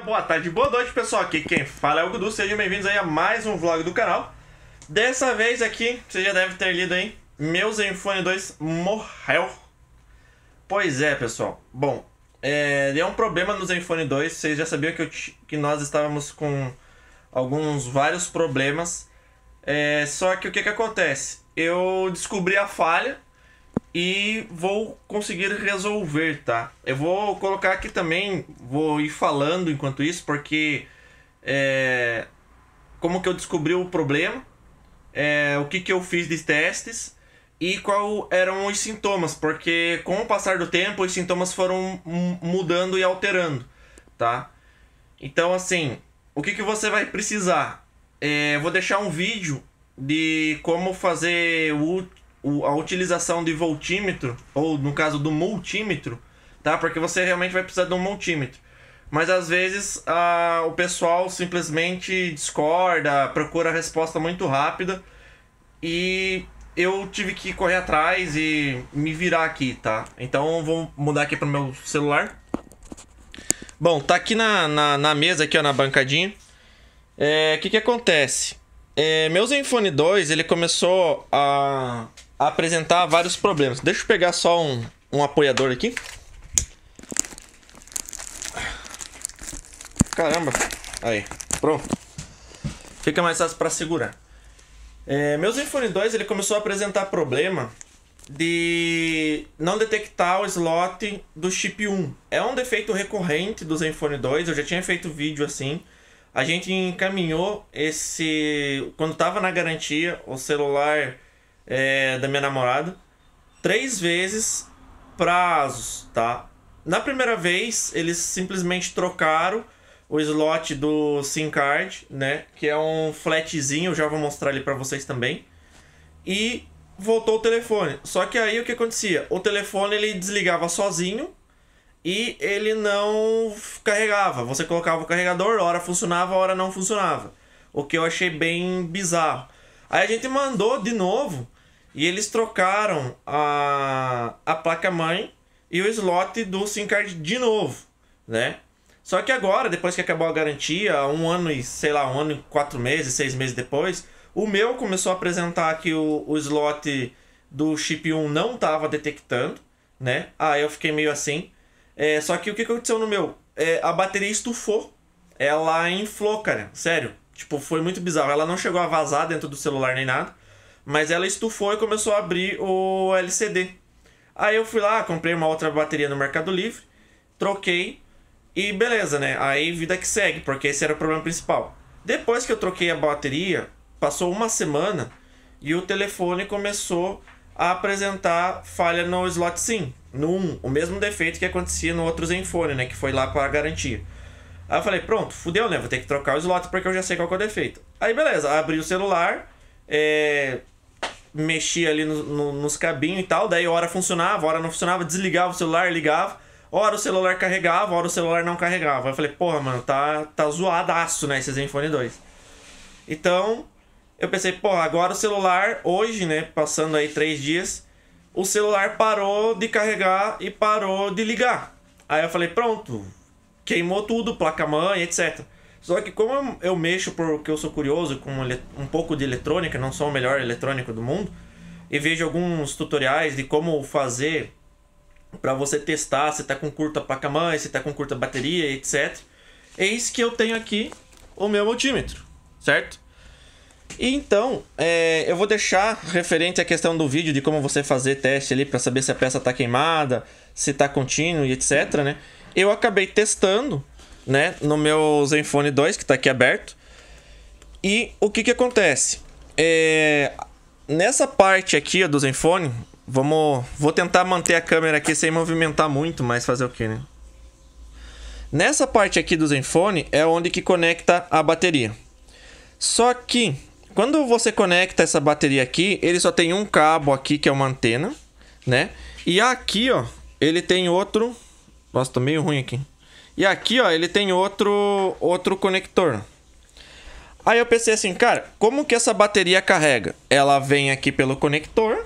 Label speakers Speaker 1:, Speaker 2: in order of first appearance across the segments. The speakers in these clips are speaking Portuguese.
Speaker 1: dia, boa tarde, boa noite, pessoal. Aqui quem fala é o Gudu. Sejam bem-vindos aí a mais um vlog do canal. Dessa vez aqui, você já deve ter lido aí, meu Zenfone 2 morreu. Pois é, pessoal. Bom, é, deu um problema no Zenfone 2. Vocês já sabiam que, eu, que nós estávamos com alguns, vários problemas. É, só que o que que acontece? Eu descobri a falha e vou conseguir resolver, tá? Eu vou colocar aqui também, vou ir falando enquanto isso, porque é, como que eu descobri o problema, é, o que, que eu fiz de testes e qual eram os sintomas, porque com o passar do tempo os sintomas foram mudando e alterando, tá? Então assim, o que, que você vai precisar? É, vou deixar um vídeo de como fazer o o, a utilização de voltímetro, ou no caso do multímetro, tá? Porque você realmente vai precisar de um multímetro. Mas às vezes a, o pessoal simplesmente discorda, procura a resposta muito rápida e eu tive que correr atrás e me virar aqui, tá? Então vou mudar aqui para o meu celular. Bom, tá aqui na, na, na mesa, aqui ó, na bancadinha. É, o é, que que acontece? É, meu Zenfone 2, ele começou a apresentar vários problemas. Deixa eu pegar só um, um apoiador aqui. Caramba. Aí, pronto. Fica mais fácil para segurar. É, meu Zenfone 2 ele começou a apresentar problema de não detectar o slot do chip 1. É um defeito recorrente do Zenfone 2, eu já tinha feito vídeo assim. A gente encaminhou esse. Quando estava na garantia, o celular é, da minha namorada três vezes prazos, tá? Na primeira vez, eles simplesmente trocaram o slot do SIM card, né? Que é um flatzinho, eu já vou mostrar ele para vocês também. E voltou o telefone. Só que aí o que acontecia? O telefone ele desligava sozinho e ele não carregava. Você colocava o carregador, hora funcionava, hora não funcionava. O que eu achei bem bizarro. Aí a gente mandou de novo e eles trocaram a, a placa-mãe e o slot do SIM card de novo, né? Só que agora, depois que acabou a garantia, um ano e sei lá, um ano e quatro meses, seis meses depois, o meu começou a apresentar que o, o slot do chip 1 não estava detectando, né? Aí eu fiquei meio assim. É, só que o que aconteceu no meu? É, a bateria estufou. Ela inflou, cara. Sério. Tipo, foi muito bizarro. Ela não chegou a vazar dentro do celular nem nada. Mas ela estufou e começou a abrir o LCD. Aí eu fui lá, comprei uma outra bateria no Mercado Livre, troquei e beleza, né? Aí vida que segue, porque esse era o problema principal. Depois que eu troquei a bateria, passou uma semana e o telefone começou a apresentar falha no slot SIM, no 1, o mesmo defeito que acontecia no outro Zenfone, né, que foi lá para garantia. Aí eu falei, pronto, fudeu, né, vou ter que trocar o slot porque eu já sei qual é o defeito. Aí beleza, abri o celular, é, mexia ali no, no, nos cabinhos e tal. Daí hora funcionava, hora não funcionava, desligava o celular, ligava. Hora o celular carregava, hora o celular não carregava. Eu falei, porra, mano, tá, tá zoadaço, né, esse Zenfone 2. Então, eu pensei, porra, agora o celular, hoje, né, passando aí três dias, o celular parou de carregar e parou de ligar. Aí eu falei, pronto, queimou tudo, placa-mãe, etc. Só que como eu mexo porque eu sou curioso com um pouco de eletrônica, não sou o melhor eletrônico do mundo, e vejo alguns tutoriais de como fazer para você testar se está com curta placa-mãe, se está com curta bateria, etc. Eis que eu tenho aqui o meu multímetro, certo? Então, é, eu vou deixar referente à questão do vídeo de como você fazer teste ali para saber se a peça está queimada, se está contínuo e etc, né? Eu acabei testando né, no meu Zenfone 2, que está aqui aberto. E o que que acontece? É, nessa parte aqui do Zenfone, vamos, vou tentar manter a câmera aqui sem movimentar muito, mas fazer o que, né? Nessa parte aqui do Zenfone é onde que conecta a bateria. Só que quando você conecta essa bateria aqui, ele só tem um cabo aqui que é uma antena, né? E aqui, ó, ele tem outro. Nossa, tô meio ruim aqui. E aqui, ó, ele tem outro, outro conector. Aí eu pensei assim, cara, como que essa bateria carrega? Ela vem aqui pelo conector,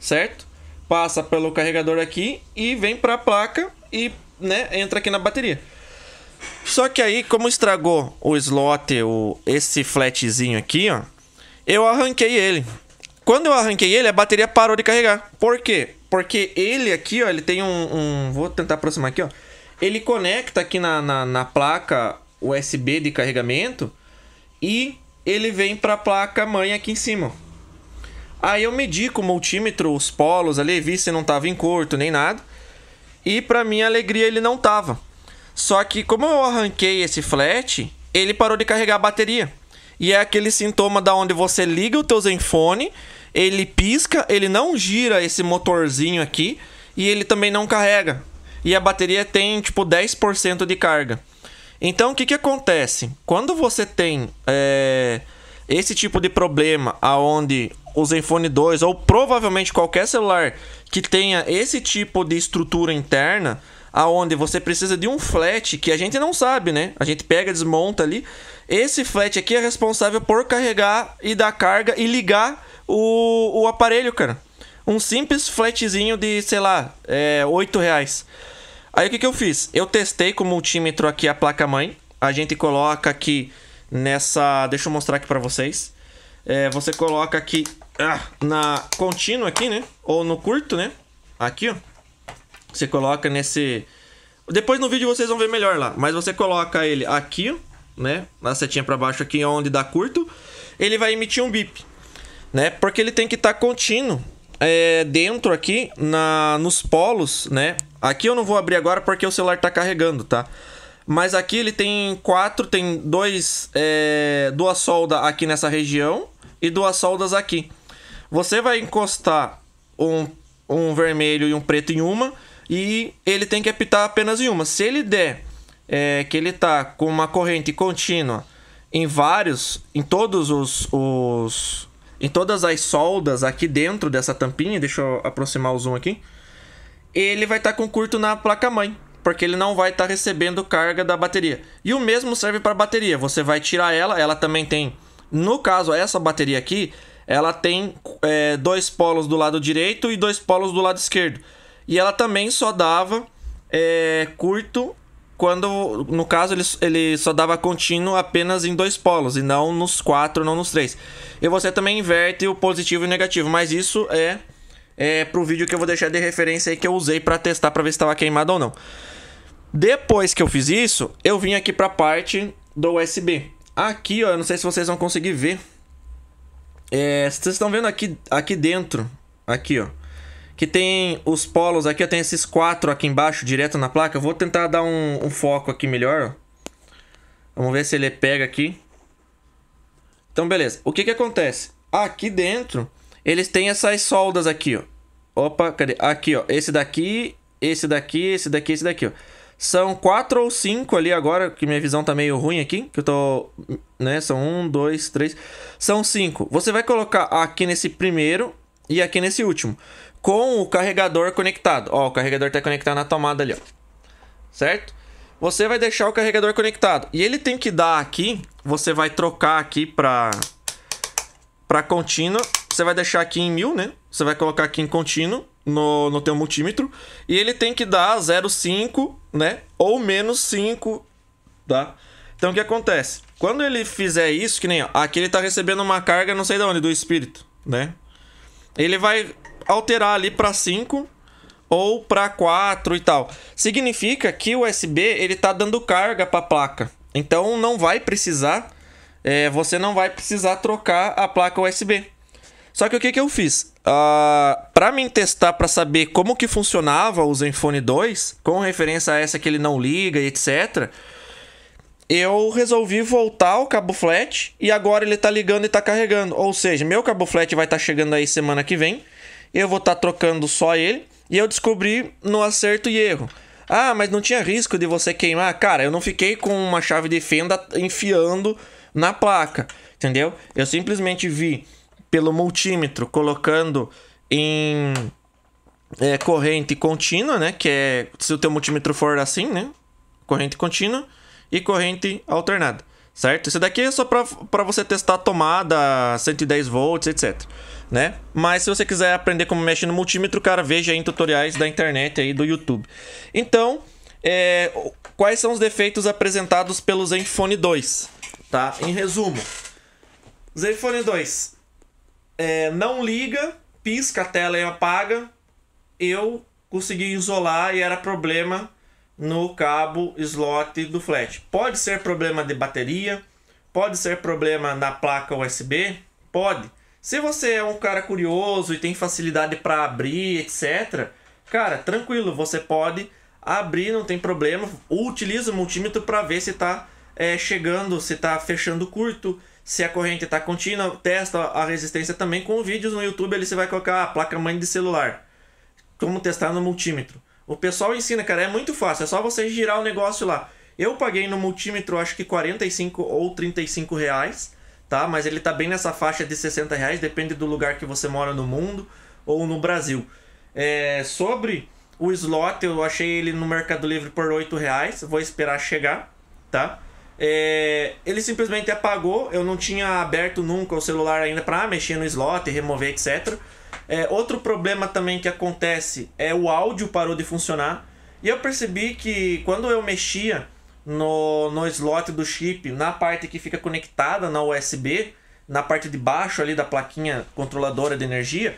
Speaker 1: certo? Passa pelo carregador aqui e vem para a placa e, né, entra aqui na bateria. Só que aí, como estragou o slot, o, esse flatzinho aqui, ó, eu arranquei ele. Quando eu arranquei ele, a bateria parou de carregar. Por quê? Porque ele aqui, ó, ele tem um... um vou tentar aproximar aqui, ó ele conecta aqui na, na, na placa USB de carregamento e ele vem para a placa mãe aqui em cima. Aí eu medi com o multímetro os polos ali, vi se não tava em curto nem nada. E para minha alegria ele não tava. Só que como eu arranquei esse flat, ele parou de carregar a bateria. E é aquele sintoma da onde você liga o teu Zenfone, ele pisca, ele não gira esse motorzinho aqui e ele também não carrega e a bateria tem tipo 10% de carga. Então o que, que acontece? Quando você tem é, esse tipo de problema aonde o Zenfone 2 ou provavelmente qualquer celular que tenha esse tipo de estrutura interna, aonde você precisa de um flat que a gente não sabe, né? A gente pega, desmonta ali. Esse flat aqui é responsável por carregar e dar carga e ligar o, o aparelho, cara. Um simples flatzinho de, sei lá, é, 8 reais. Aí o que, que eu fiz? Eu testei com o multímetro aqui a placa-mãe. A gente coloca aqui nessa... Deixa eu mostrar aqui para vocês. É, você coloca aqui ah, na contínua aqui, né? Ou no curto, né? Aqui, ó. Você coloca nesse... Depois no vídeo vocês vão ver melhor lá. Mas você coloca ele aqui, ó, né? Na setinha para baixo aqui, onde dá curto. Ele vai emitir um bip, né? Porque ele tem que estar tá contínuo é, dentro aqui, na, nos polos, né? Aqui eu não vou abrir agora porque o celular tá carregando, tá? Mas aqui ele tem quatro, tem dois, é, duas soldas aqui nessa região e duas soldas aqui. Você vai encostar um, um vermelho e um preto em uma e ele tem que apitar apenas em uma. Se ele der é, que ele tá com uma corrente contínua em vários, em todos os, os em todas as soldas aqui dentro dessa tampinha, deixa eu aproximar o zoom aqui, ele vai estar tá com curto na placa-mãe, porque ele não vai estar tá recebendo carga da bateria. E o mesmo serve para a bateria, você vai tirar ela, ela também tem, no caso essa bateria aqui, ela tem é, dois polos do lado direito e dois polos do lado esquerdo. E ela também só dava é, curto quando, no caso, ele, ele só dava contínuo apenas em dois polos, e não nos quatro, não nos três. E você também inverte o positivo e o negativo, mas isso é, é pro vídeo que eu vou deixar de referência aí que eu usei para testar para ver se estava queimado ou não. Depois que eu fiz isso, eu vim aqui para a parte do USB. Aqui, ó, eu não sei se vocês vão conseguir ver. É, vocês estão vendo aqui, aqui dentro, aqui, ó que tem os polos aqui, ó, tem esses quatro aqui embaixo, direto na placa. vou tentar dar um, um foco aqui melhor. Vamos ver se ele pega aqui. Então, beleza. O que que acontece? Aqui dentro, eles têm essas soldas aqui, ó. Opa, cadê? Aqui, ó. Esse daqui, esse daqui, esse daqui, esse daqui, ó. São quatro ou cinco ali agora, que minha visão tá meio ruim aqui, que eu tô... Né? São um, dois, três... São cinco. Você vai colocar aqui nesse primeiro e aqui nesse último com o carregador conectado. Ó, o carregador está conectado na tomada ali, ó. Certo? Você vai deixar o carregador conectado. E ele tem que dar aqui, você vai trocar aqui para para contínua. Você vai deixar aqui em mil, né? Você vai colocar aqui em contínuo no, no teu multímetro. E ele tem que dar 0,5, né? Ou menos 5, tá? Então o que acontece? Quando ele fizer isso, que nem ó, aqui ele tá recebendo uma carga, não sei de onde, do espírito, né? ele vai alterar ali para 5 ou para 4 e tal. Significa que o USB ele tá dando carga para a placa. Então não vai precisar, é, você não vai precisar trocar a placa USB. Só que o que, que eu fiz? Uh, ah, para mim testar, para saber como que funcionava o Zenfone 2, com referência a essa que ele não liga e etc., eu resolvi voltar o cabo flat e agora ele está ligando e está carregando. Ou seja, meu cabo flat vai estar tá chegando aí semana que vem. Eu vou estar tá trocando só ele e eu descobri no acerto e erro. Ah, mas não tinha risco de você queimar? Cara, eu não fiquei com uma chave de fenda enfiando na placa, entendeu? Eu simplesmente vi pelo multímetro colocando em é, corrente contínua, né? Que é se o teu multímetro for assim, né? Corrente contínua e corrente alternada, certo? Isso daqui é só para você testar tomada, 110 volts, etc. Né? Mas se você quiser aprender como mexer no multímetro, cara, veja aí em tutoriais da internet aí do YouTube. Então, é, quais são os defeitos apresentados pelo Zenfone 2, tá? Em resumo, Zenfone 2 é, não liga, pisca a tela e é apaga. Eu consegui isolar e era problema no cabo slot do flash. Pode ser problema de bateria, pode ser problema na placa USB, pode. Se você é um cara curioso e tem facilidade para abrir, etc, cara, tranquilo, você pode abrir, não tem problema. Utiliza o multímetro para ver se está é, chegando, se está fechando curto, se a corrente está contínua. Testa a resistência também com vídeos no YouTube. Ali você vai colocar a placa mãe de celular. Como testar no multímetro. O pessoal ensina, cara, é muito fácil, é só você girar o negócio lá. Eu paguei no multímetro, acho que 45 ou 35 reais, tá? Mas ele tá bem nessa faixa de 60 reais, depende do lugar que você mora no mundo ou no Brasil. É, sobre o slot, eu achei ele no Mercado Livre por 8 reais, vou esperar chegar, tá? É, ele simplesmente apagou, eu não tinha aberto nunca o celular ainda para mexer no slot, remover, etc. É, outro problema também que acontece é o áudio parou de funcionar. E eu percebi que quando eu mexia no, no slot do chip, na parte que fica conectada na USB, na parte de baixo ali da plaquinha controladora de energia,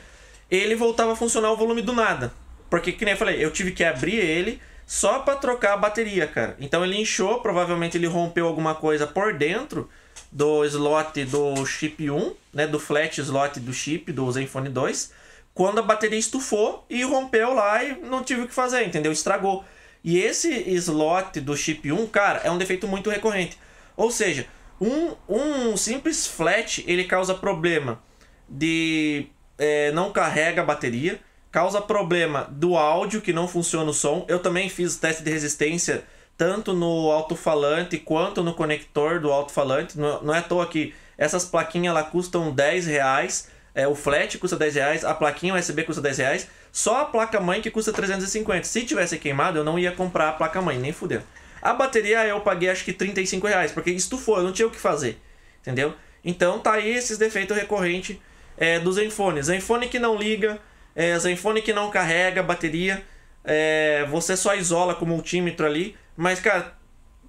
Speaker 1: ele voltava a funcionar o volume do nada. Porque, que nem eu falei, eu tive que abrir ele só para trocar a bateria, cara. Então ele inchou, provavelmente ele rompeu alguma coisa por dentro do slot do chip 1, né, do flat slot do chip do Zenfone 2, quando a bateria estufou e rompeu lá e não tive o que fazer, entendeu? Estragou. E esse slot do chip 1, cara, é um defeito muito recorrente. Ou seja, um, um simples flat ele causa problema de é, não carrega a bateria, causa problema do áudio que não funciona o som. Eu também fiz teste de resistência tanto no alto-falante quanto no conector do alto-falante. Não, não é à toa que essas plaquinhas lá custam 10 reais, é, o flat custa 10 reais, a plaquinha USB custa 10 reais, só a placa-mãe que custa 350. Se tivesse queimado, eu não ia comprar a placa-mãe, nem fudeu. A bateria eu paguei acho que 35 reais, porque estufou, eu não tinha o que fazer, entendeu? Então tá aí esses defeitos recorrentes é, do Zenfone. Zenfone que não liga, é, Zenfone que não carrega bateria, é, você só isola com multímetro ali. Mas, cara,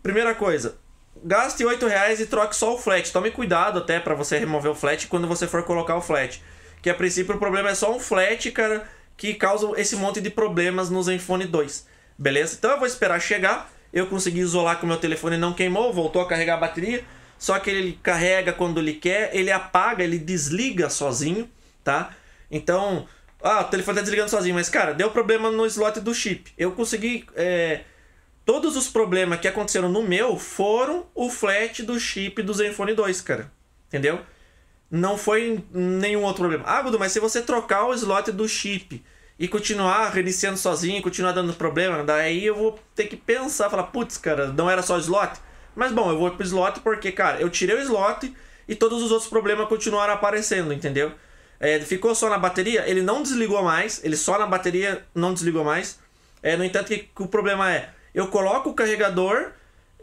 Speaker 1: primeira coisa, gaste 8 reais e troque só o flat. Tome cuidado até para você remover o flat quando você for colocar o flat. Que a princípio o problema é só um flat, cara, que causa esse monte de problemas no Zenfone 2. Beleza? Então eu vou esperar chegar. Eu consegui isolar que o meu telefone não queimou, voltou a carregar a bateria. Só que ele carrega quando ele quer, ele apaga, ele desliga sozinho, tá? Então, ah, o telefone tá desligando sozinho, mas cara, deu problema no slot do chip. Eu consegui. É, todos os problemas que aconteceram no meu foram o flat do chip do Zenfone 2, cara. Entendeu? Não foi nenhum outro problema. Ah, Gudu, mas se você trocar o slot do chip e continuar reiniciando sozinho, continuar dando problema, daí eu vou ter que pensar, falar, putz, cara, não era só slot? Mas bom, eu vou pro slot porque, cara, eu tirei o slot e todos os outros problemas continuaram aparecendo, entendeu? É, ficou só na bateria, ele não desligou mais, ele só na bateria não desligou mais. É, no entanto, que, que o problema é, eu coloco o carregador,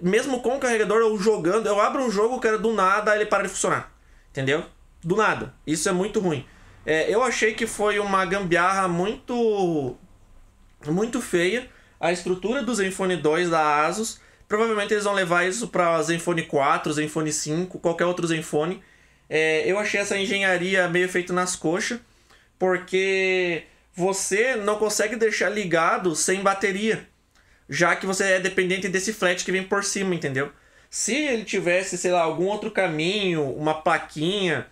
Speaker 1: mesmo com o carregador, eu jogando, eu abro um jogo, cara, do nada ele para de funcionar. Entendeu? Do nada. Isso é muito ruim. É, eu achei que foi uma gambiarra muito muito feia. A estrutura do Zenfone 2 da Asus, provavelmente eles vão levar isso para Zenfone 4, Zenfone 5, qualquer outro Zenfone. É, eu achei essa engenharia meio feito nas coxas, porque você não consegue deixar ligado sem bateria, já que você é dependente desse flat que vem por cima, entendeu? Se ele tivesse, sei lá, algum outro caminho, uma plaquinha,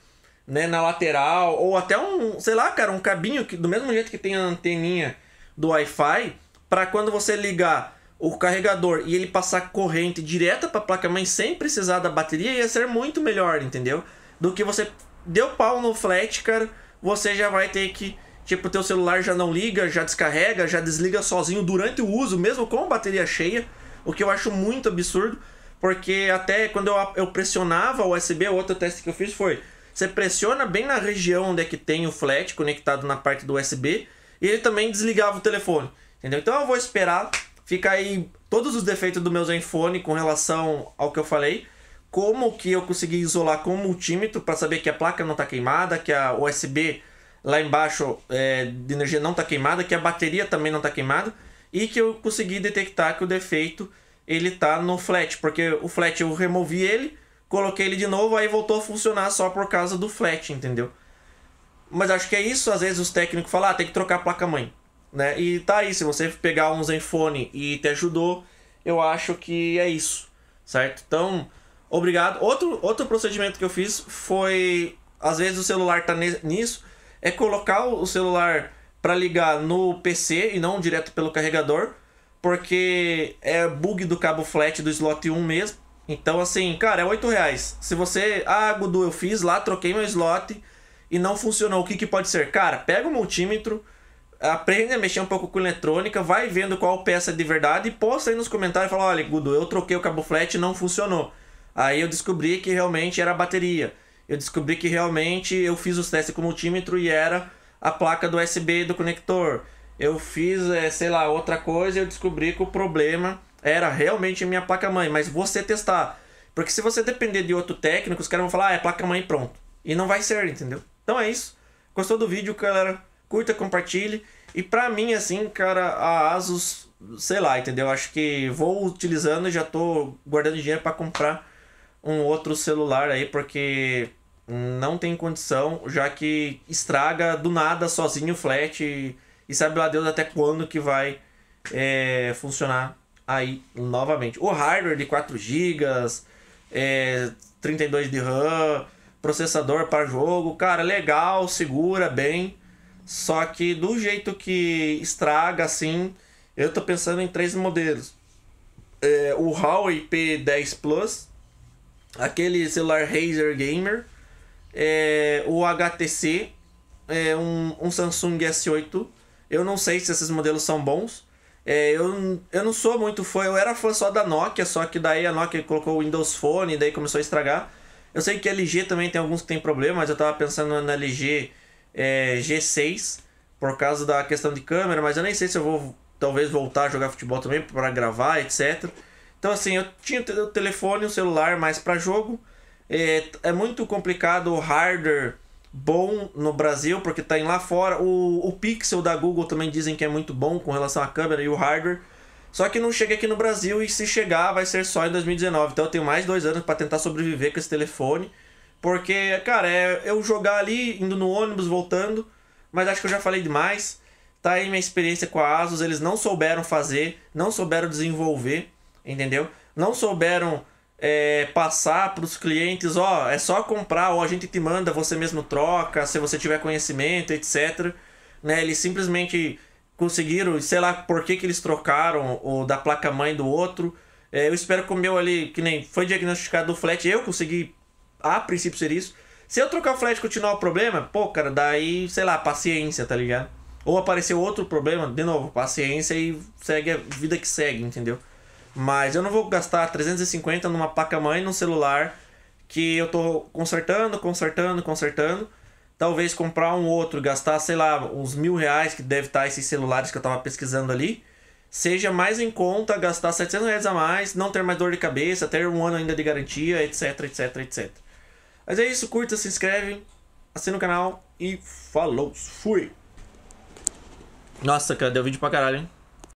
Speaker 1: né, na lateral, ou até um, sei lá, cara, um cabinho que do mesmo jeito que tem a anteninha do Wi-Fi, para quando você ligar o carregador e ele passar corrente direta para a placa mãe sem precisar da bateria, ia ser muito melhor, entendeu? do que você deu pau no flat, cara, você já vai ter que. Tipo, teu celular já não liga, já descarrega, já desliga sozinho durante o uso, mesmo com bateria cheia. O que eu acho muito absurdo, porque até quando eu, eu pressionava o USB, outro teste que eu fiz foi: você pressiona bem na região onde é que tem o flat conectado na parte do USB, e ele também desligava o telefone. Entendeu? Então eu vou esperar, fica aí todos os defeitos do meu Zenfone com relação ao que eu falei como que eu consegui isolar com o multímetro para saber que a placa não está queimada, que a USB lá embaixo é, de energia não está queimada, que a bateria também não está queimada e que eu consegui detectar que o defeito ele tá no flat, porque o flat eu removi ele, coloquei ele de novo, aí voltou a funcionar só por causa do flat, entendeu? Mas acho que é isso, às vezes os técnicos falam, ah, tem que trocar a placa-mãe, né? E tá aí, se você pegar um Zenfone e te ajudou, eu acho que é isso, certo? Então, Obrigado. Outro, outro procedimento que eu fiz foi. Às vezes o celular tá nisso. É colocar o celular para ligar no PC e não direto pelo carregador. Porque é bug do cabo flat do slot 1 mesmo. Então, assim, cara, é 8 reais. Se você. Ah, Gudu, eu fiz lá, troquei meu slot e não funcionou. O que, que pode ser? Cara, pega o multímetro, aprende a mexer um pouco com eletrônica, vai vendo qual peça é de verdade e posta aí nos comentários e fala: olha, Gudu, eu troquei o cabo flat e não funcionou. Aí eu descobri que realmente era a bateria. Eu descobri que realmente eu fiz os testes com multímetro e era a placa do USB do conector. Eu fiz, é, sei lá, outra coisa e eu descobri que o problema era realmente a minha placa-mãe. Mas você testar. Porque se você depender de outro técnico, os caras vão falar, ah, é placa-mãe pronto. E não vai ser, entendeu? Então é isso. Gostou do vídeo, galera? Curta, compartilhe. E pra mim, assim, cara, a Asus, sei lá, entendeu? Acho que vou utilizando e já tô guardando dinheiro para comprar um outro celular aí, porque não tem condição, já que estraga do nada sozinho o flat e, e sabe lá Deus até quando que vai é, funcionar aí novamente. O hardware de 4 GB, é, 32 de RAM, processador para jogo, cara, legal, segura bem, só que do jeito que estraga assim, eu tô pensando em três modelos. É, o Huawei P10 Plus, aquele celular Razer Gamer, é, o HTC, é, um, um Samsung S8. Eu não sei se esses modelos são bons. É, eu, eu não sou muito fã, eu era fã só da Nokia, só que daí a Nokia colocou o Windows Phone e daí começou a estragar. Eu sei que a LG também tem alguns que tem problema, mas eu tava pensando na LG é, G6 por causa da questão de câmera, mas eu nem sei se eu vou talvez voltar a jogar futebol também para gravar, etc. Então, assim, eu tinha o telefone, o celular mais para jogo. É, é muito complicado o hardware bom no Brasil, porque está em lá fora. O, o Pixel da Google também dizem que é muito bom com relação à câmera e o hardware. Só que não chega aqui no Brasil e se chegar vai ser só em 2019. Então eu tenho mais dois anos para tentar sobreviver com esse telefone. Porque, cara, é eu jogar ali, indo no ônibus, voltando. Mas acho que eu já falei demais. Tá aí minha experiência com a Asus. Eles não souberam fazer, não souberam desenvolver entendeu? Não souberam é, passar para os clientes, ó, é só comprar, ou a gente te manda, você mesmo troca, se você tiver conhecimento, etc. Né? Eles simplesmente conseguiram, sei lá por que, que eles trocaram o da placa-mãe do outro. É, eu espero que o meu ali, que nem foi diagnosticado do flat, eu consegui, a princípio, ser isso. Se eu trocar o flat e continuar o problema, pô, cara, daí, sei lá, paciência, tá ligado? Ou apareceu outro problema, de novo, paciência e segue a vida que segue, entendeu? Mas eu não vou gastar 350 numa placa-mãe, num celular que eu tô consertando, consertando, consertando. Talvez comprar um outro, gastar, sei lá, uns mil reais que deve estar tá esses celulares que eu tava pesquisando ali. Seja mais em conta gastar 700 reais a mais, não ter mais dor de cabeça, ter um ano ainda de garantia, etc, etc, etc. Mas é isso, curta, se inscreve, assina o canal e falou, fui! Nossa, cara, deu vídeo pra caralho, hein?